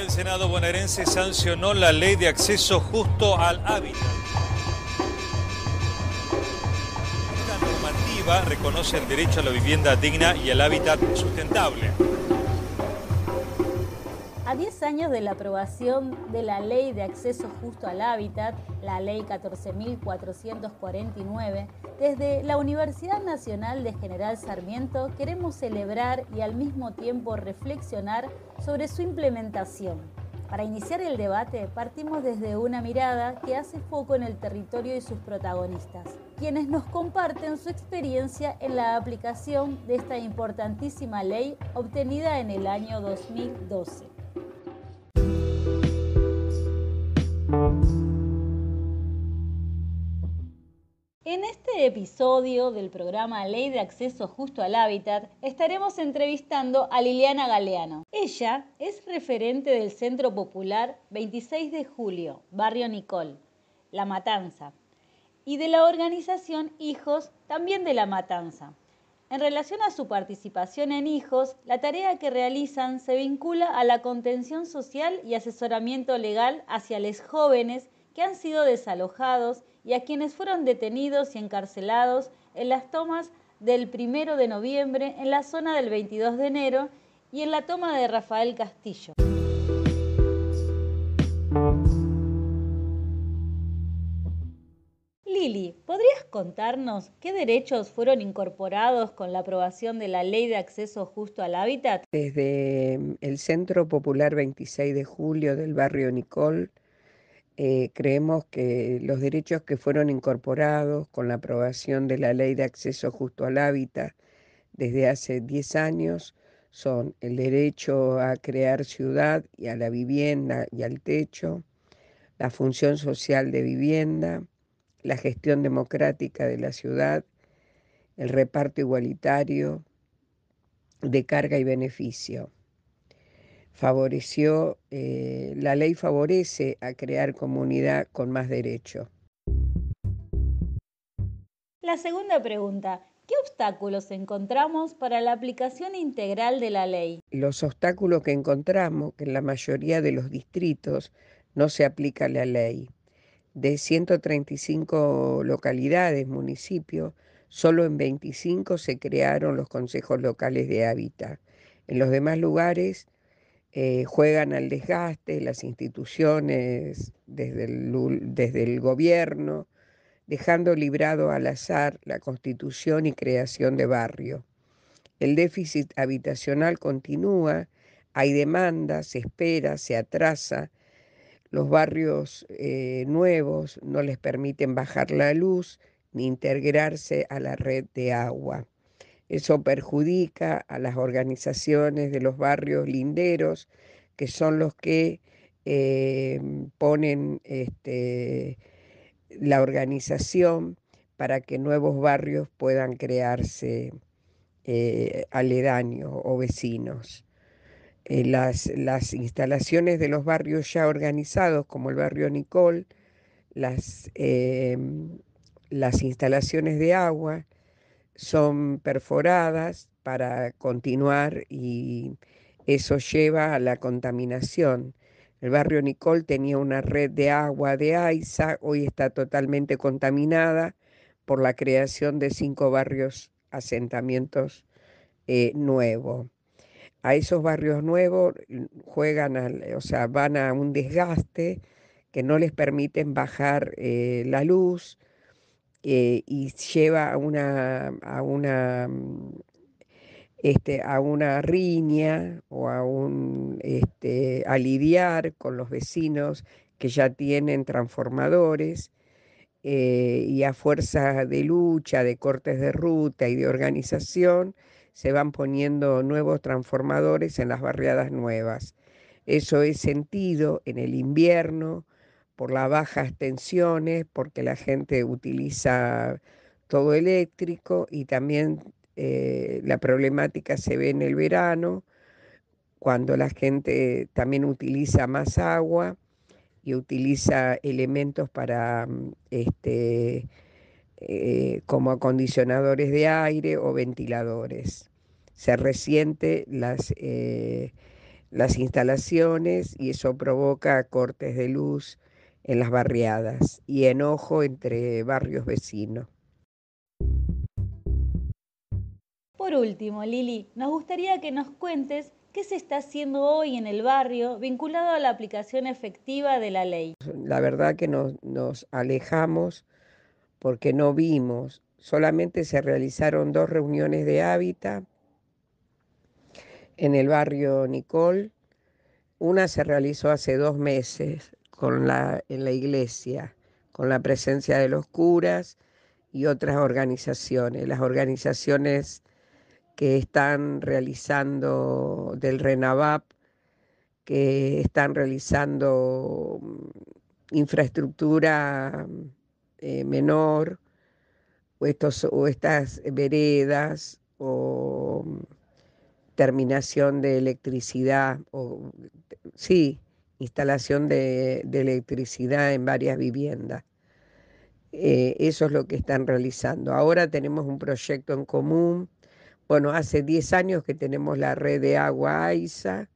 el Senado bonaerense sancionó la ley de acceso justo al hábitat. Esta normativa reconoce el derecho a la vivienda digna y al hábitat sustentable. A 10 años de la aprobación de la Ley de Acceso Justo al Hábitat, la Ley 14.449, desde la Universidad Nacional de General Sarmiento queremos celebrar y al mismo tiempo reflexionar sobre su implementación. Para iniciar el debate partimos desde una mirada que hace foco en el territorio y sus protagonistas, quienes nos comparten su experiencia en la aplicación de esta importantísima ley obtenida en el año 2012. episodio del programa Ley de Acceso Justo al Hábitat estaremos entrevistando a Liliana Galeano. Ella es referente del Centro Popular 26 de Julio, Barrio Nicol, La Matanza, y de la organización Hijos, también de La Matanza. En relación a su participación en Hijos, la tarea que realizan se vincula a la contención social y asesoramiento legal hacia los jóvenes que han sido desalojados y a quienes fueron detenidos y encarcelados en las tomas del 1 de noviembre, en la zona del 22 de enero y en la toma de Rafael Castillo. Lili, ¿podrías contarnos qué derechos fueron incorporados con la aprobación de la Ley de Acceso Justo al Hábitat? Desde el Centro Popular 26 de Julio del barrio Nicol, eh, creemos que los derechos que fueron incorporados con la aprobación de la Ley de Acceso Justo al Hábitat desde hace 10 años son el derecho a crear ciudad y a la vivienda y al techo, la función social de vivienda, la gestión democrática de la ciudad, el reparto igualitario de carga y beneficio favoreció, eh, la ley favorece a crear comunidad con más derecho. La segunda pregunta, ¿qué obstáculos encontramos para la aplicación integral de la ley? Los obstáculos que encontramos, que en la mayoría de los distritos no se aplica la ley. De 135 localidades, municipios, solo en 25 se crearon los consejos locales de hábitat. En los demás lugares eh, juegan al desgaste, las instituciones desde el, gobierno, dejando librado al azar la constitución y creación de barrio. El déficit habitacional continúa, hay demanda, se espera, se atrasa, los barrios eh, nuevos no les permiten bajar la luz ni integrarse a la red de agua. Eso perjudica a las organizaciones de los barrios linderos, que son los que em, ponen este, la organización para que nuevos barrios puedan crearse eh, aledaños o vecinos. Eh, las, instalaciones de los barrios ya organizados, como el barrio Nicol, las, em, las instalaciones de agua, son perforadas para continuar y eso lleva a la contaminación. El barrio Nicol tenía una red de agua de AISA, hoy está totalmente contaminada por la creación de cinco barrios asentamientos eh, nuevos. A esos barrios nuevos mm, juegan, o sea, van a un desgaste que no les permiten bajar eh, la luz, eh, y lleva a una, a una, mm, este, a una riña o a, un, este, lidiar con los vecinos que ya tienen transformadores eh, y a fuerza de lucha, de cortes de ruta y de organización, se van poniendo nuevos transformadores en las barriadas nuevas. Eso es sentido en el invierno, por las bajas tensiones, porque la gente utiliza todo eléctrico y también eh, la problemática se ve en el verano, cuando la gente también utiliza más agua y utiliza elementos para mm, este, eh, como acondicionadores de aire o ventiladores. Se resiente las eh, instalaciones y eso provoca cortes de luz en las barriadas y enojo entre barrios vecinos. Por último, Lili, nos gustaría que nos cuentes qué se está haciendo hoy en el barrio vinculado a la aplicación efectiva de la ley. La verdad que nos, nos alejamos porque no vimos, solamente se realizaron dos reuniones de hábitat en el barrio Nicol. Una se realizó hace dos meses con la, en la iglesia, con la presencia de los curas y otras organizaciones, las organizaciones que están realizando del RENAVAP, que están realizando mm, infraestructura mm, eh, menor, o, estos, o estas veredas, o mm, terminación de electricidad, o sí, instalación de, electricidad en varias viviendas. Eh, eso es lo que están realizando. Ahora tenemos un proyecto en común. Bueno, hace 10 años que tenemos la red de agua AISA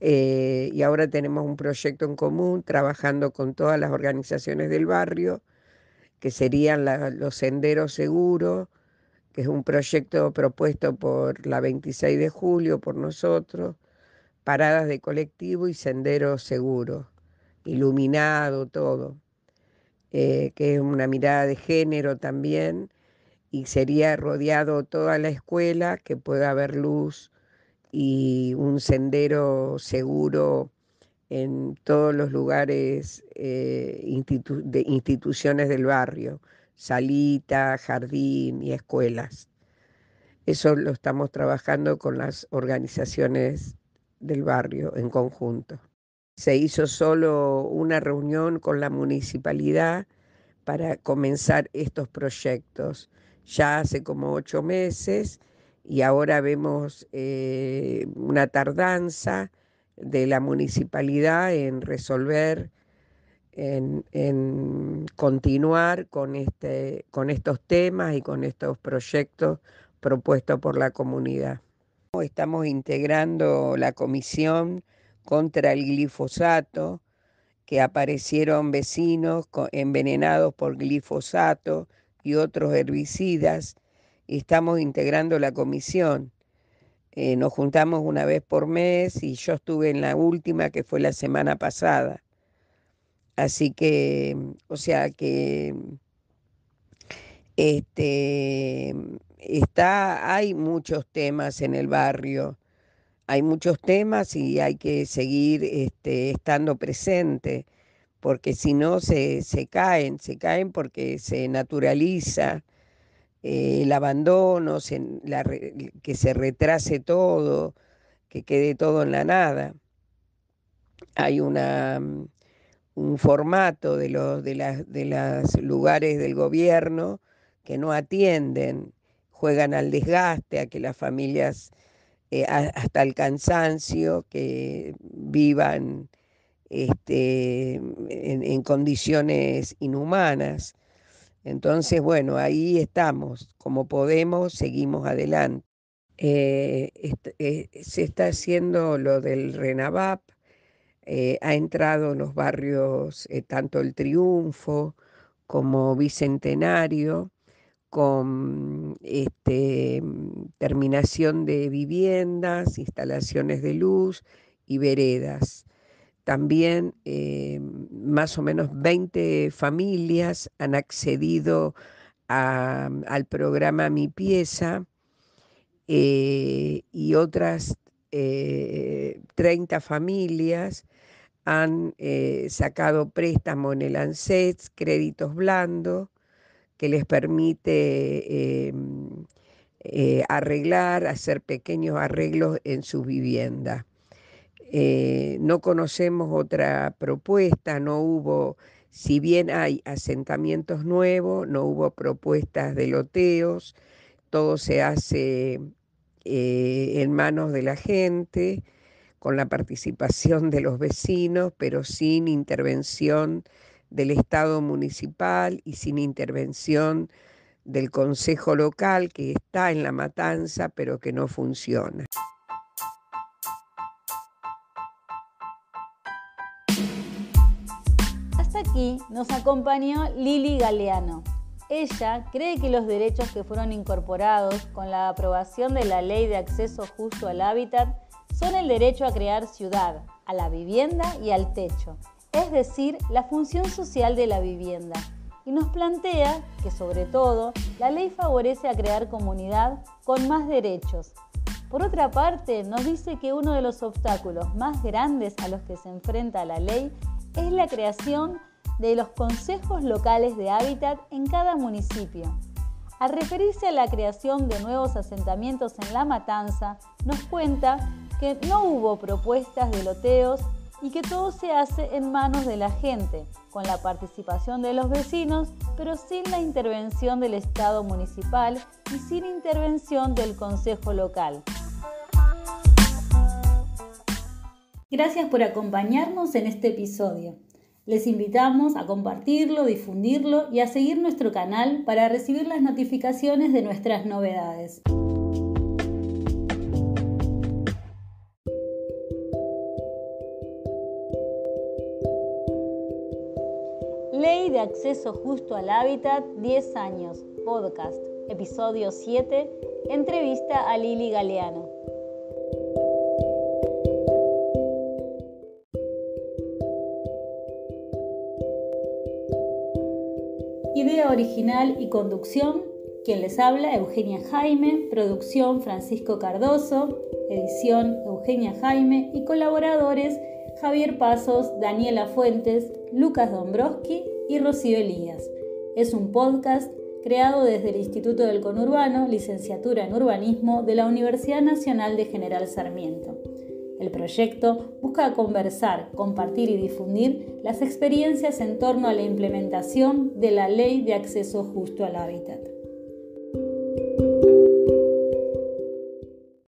eh, y ahora tenemos un proyecto en común trabajando con todas las organizaciones del barrio, que serían los senderos seguros, que es un proyecto propuesto por la 26 de julio, por nosotros, paradas de colectivo y senderos seguros, iluminado todo, eh, que es una mirada de género también, y sería rodeado toda la escuela, que pueda haber luz y un sendero seguro en todos los lugares eh, de instituciones del barrio, salita, jardín y escuelas. Eso lo estamos trabajando con las organizaciones del barrio en conjunto. Se hizo solo una reunión con la municipalidad para comenzar estos proyectos. Ya hace como ocho meses y ahora vemos eh, una tardanza de la municipalidad en resolver, en, en continuar con, este, con estos temas y con estos proyectos propuestos por la comunidad estamos integrando la comisión contra el glifosato, que aparecieron vecinos envenenados por glifosato y otros herbicidas, y estamos integrando la comisión. Eh, nos juntamos una vez por mes y yo estuve en la última, que fue la semana pasada. Así que, o sea que, este, está, hay muchos temas en el barrio, hay muchos temas y hay que seguir este, estando presente, porque si no se, caen, se caen porque se naturaliza eh, el abandono, se, que se retrase todo, que quede todo en la nada. Hay una mm, un formato de los de de los lugares del gobierno que no atienden juegan al desgaste, a que las familias eh, hasta el cansancio, que vivan este, en, condiciones inhumanas. Entonces, bueno, ahí estamos, como podemos, seguimos adelante. Eh, eh, se está haciendo lo del RENAVAP, ha entrado en los barrios tanto el Triunfo como Bicentenario, con este, terminación de viviendas, instalaciones de luz y veredas. También eh, más o menos 20 familias han accedido al programa Mi Pieza eh, y otras 30 eh, familias han sacado préstamo en el ANSES, créditos blandos que les permite em, eh, arreglar, hacer pequeños arreglos en sus viviendas. Eh, no conocemos otra propuesta, no hubo, si bien hay asentamientos nuevos, no hubo propuestas de loteos, todo se hace eh, en manos de la gente, con la participación de los vecinos, pero sin intervención del Estado municipal y sin intervención del Consejo Local que está en la matanza pero que no funciona. Hasta aquí nos acompañó Lili Galeano. Ella cree que los derechos que fueron incorporados con la aprobación de la Ley de Acceso Justo al Hábitat son el derecho a crear ciudad, a la vivienda y al techo, es decir, la función social de la vivienda, y nos plantea que sobre todo la ley favorece a crear comunidad con más derechos. Por otra parte, nos dice que uno de los obstáculos más grandes a los que se enfrenta la ley es la creación de los consejos locales de hábitat en cada municipio. Al referirse a la creación de nuevos asentamientos en La Matanza, nos cuenta que no hubo propuestas de loteos y que todo se hace en manos de la gente, con la participación de los vecinos, pero sin la intervención del Estado municipal y sin intervención del Consejo local. Gracias por acompañarnos en este episodio. Les invitamos a compartirlo, difundirlo y a seguir nuestro canal para recibir las notificaciones de nuestras novedades. acceso justo al hábitat 10 años, podcast, episodio 7, entrevista a Lili Galeano. Idea original y conducción, quien les habla, Eugenia Jaime, producción Francisco Cardoso, edición Eugenia Jaime y colaboradores Javier Pasos, Daniela Fuentes, Lucas Dombrowski y Rocío Elías. Es un podcast creado desde el Instituto del Conurbano, Licenciatura en Urbanismo de la Universidad Nacional de General Sarmiento. El proyecto busca conversar, compartir y difundir las experiencias en torno a la implementación de la Ley de Acceso Justo al Hábitat.